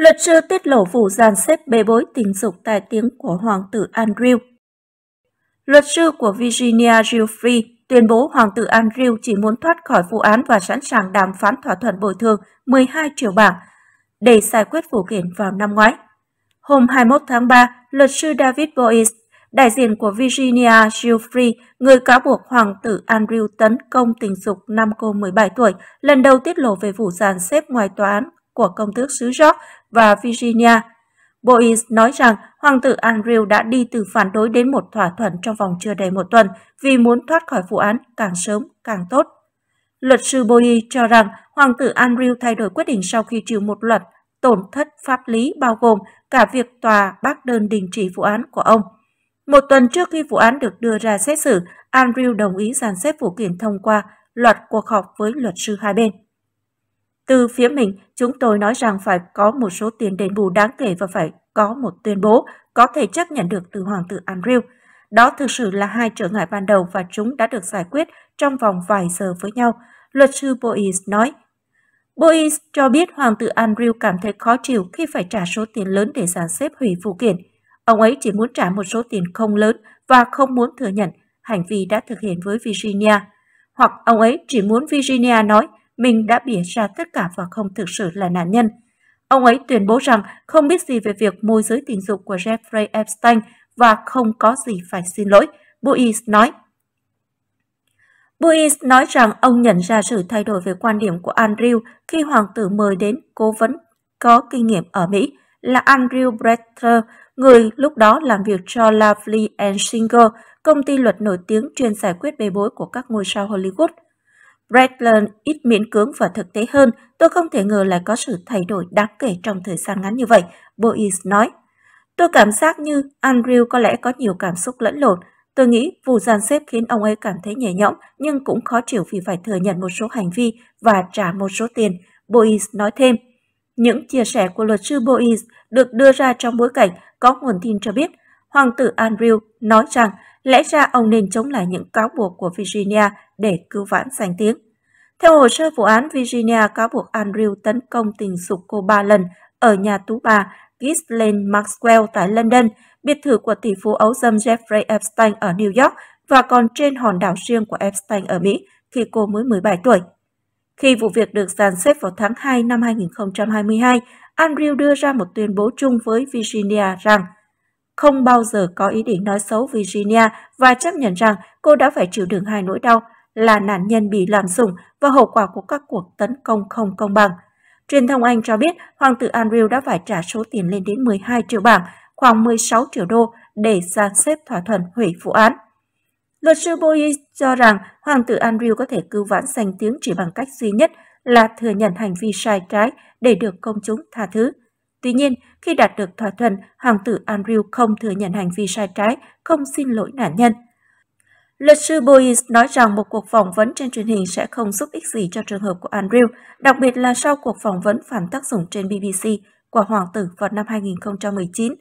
Luật sư tiết lộ vụ dàn xếp bê bối tình dục tài tiếng của Hoàng tử Andrew. Luật sư của Virginia Giuffre tuyên bố Hoàng tử Andrew chỉ muốn thoát khỏi vụ án và sẵn sàng đàm phán thỏa thuận bồi thường 12 triệu bảng để giải quyết vụ kiện vào năm ngoái. Hôm 21 tháng 3, luật sư David Boyce, đại diện của Virginia Giuffre, người cáo buộc Hoàng tử Andrew tấn công tình dục năm cô 17 tuổi, lần đầu tiết lộ về vụ dàn xếp ngoài tòa án của công tước xứ York và Virginia. Boyce nói rằng Hoàng tử Andrew đã đi từ phản đối đến một thỏa thuận trong vòng chưa đầy một tuần vì muốn thoát khỏi vụ án càng sớm càng tốt. Luật sư Boyce cho rằng Hoàng tử Andrew thay đổi quyết định sau khi chịu một loạt tổn thất pháp lý bao gồm cả việc tòa bác đơn đình chỉ vụ án của ông. Một tuần trước khi vụ án được đưa ra xét xử, Andrew đồng ý dàn xếp vụ kiện thông qua loạt cuộc họp với luật sư hai bên. Từ phía mình, chúng tôi nói rằng phải có một số tiền đền bù đáng kể và phải có một tuyên bố có thể chấp nhận được từ Hoàng tử Andrew. Đó thực sự là hai trở ngại ban đầu và chúng đã được giải quyết trong vòng vài giờ với nhau, luật sư Boyce nói. Boyce cho biết Hoàng tử Andrew cảm thấy khó chịu khi phải trả số tiền lớn để giàn xếp hủy vụ kiện. Ông ấy chỉ muốn trả một số tiền không lớn và không muốn thừa nhận hành vi đã thực hiện với Virginia. Hoặc ông ấy chỉ muốn Virginia nói mình đã bịa ra tất cả và không thực sự là nạn nhân. Ông ấy tuyên bố rằng không biết gì về việc môi giới tình dục của Jeffrey Epstein và không có gì phải xin lỗi, Buis nói. Buis nói rằng ông nhận ra sự thay đổi về quan điểm của Andrew khi hoàng tử mời đến cố vấn có kinh nghiệm ở Mỹ là Andrew Bretter, người lúc đó làm việc cho Lovely and Singer, công ty luật nổi tiếng chuyên giải quyết bê bối của các ngôi sao Hollywood. Redland ít miễn cưỡng và thực tế hơn, tôi không thể ngờ lại có sự thay đổi đáng kể trong thời gian ngắn như vậy, Bois nói. Tôi cảm giác như Andrew có lẽ có nhiều cảm xúc lẫn lộn. Tôi nghĩ vụ gian xếp khiến ông ấy cảm thấy nhẹ nhõm nhưng cũng khó chịu vì phải thừa nhận một số hành vi và trả một số tiền, Bois nói thêm. Những chia sẻ của luật sư Bois được đưa ra trong bối cảnh có nguồn tin cho biết Hoàng tử Andrew nói rằng Lẽ ra ông nên chống lại những cáo buộc của Virginia để cứu vãn danh tiếng. Theo hồ sơ vụ án, Virginia cáo buộc Andrew tấn công tình dục cô ba lần ở nhà tú bà Ghislaine Maxwell tại London, biệt thự của tỷ phú ấu dâm Jeffrey Epstein ở New York và còn trên hòn đảo riêng của Epstein ở Mỹ khi cô mới 17 tuổi. Khi vụ việc được dàn xếp vào tháng 2 năm 2022, Andrew đưa ra một tuyên bố chung với Virginia rằng không bao giờ có ý định nói xấu Virginia và chấp nhận rằng cô đã phải chịu đựng hai nỗi đau là nạn nhân bị làm sủng và hậu quả của các cuộc tấn công không công bằng. Truyền thông Anh cho biết hoàng tử Andrew đã phải trả số tiền lên đến 12 triệu bảng, khoảng 16 triệu đô để san xếp thỏa thuận hủy vụ án. Luật sư Bowie cho rằng hoàng tử Andrew có thể cứu vãn danh tiếng chỉ bằng cách duy nhất là thừa nhận hành vi sai trái để được công chúng tha thứ. Tuy nhiên, khi đạt được thỏa thuận, hoàng tử Andrew không thừa nhận hành vi sai trái, không xin lỗi nạn nhân. Luật sư Boyce nói rằng một cuộc phỏng vấn trên truyền hình sẽ không giúp ích gì cho trường hợp của Andrew, đặc biệt là sau cuộc phỏng vấn phản tác dụng trên BBC của hoàng tử vào năm 2019.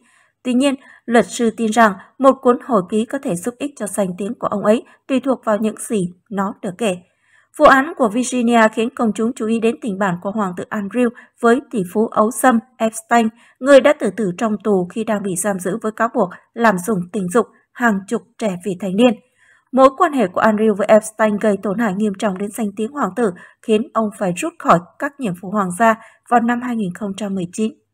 Tuy nhiên, luật sư tin rằng một cuốn hồi ký có thể giúp ích cho danh tiếng của ông ấy tùy thuộc vào những gì nó được kể. Vụ án của Virginia khiến công chúng chú ý đến tình bạn của Hoàng tử Andrew với tỷ phú ấu xâm Epstein, người đã tử tử trong tù khi đang bị giam giữ với cáo buộc làm dùng tình dục hàng chục trẻ vị thành niên. Mối quan hệ của Andrew với Epstein gây tổn hại nghiêm trọng đến danh tiếng hoàng tử, khiến ông phải rút khỏi các nhiệm vụ hoàng gia vào năm 2019.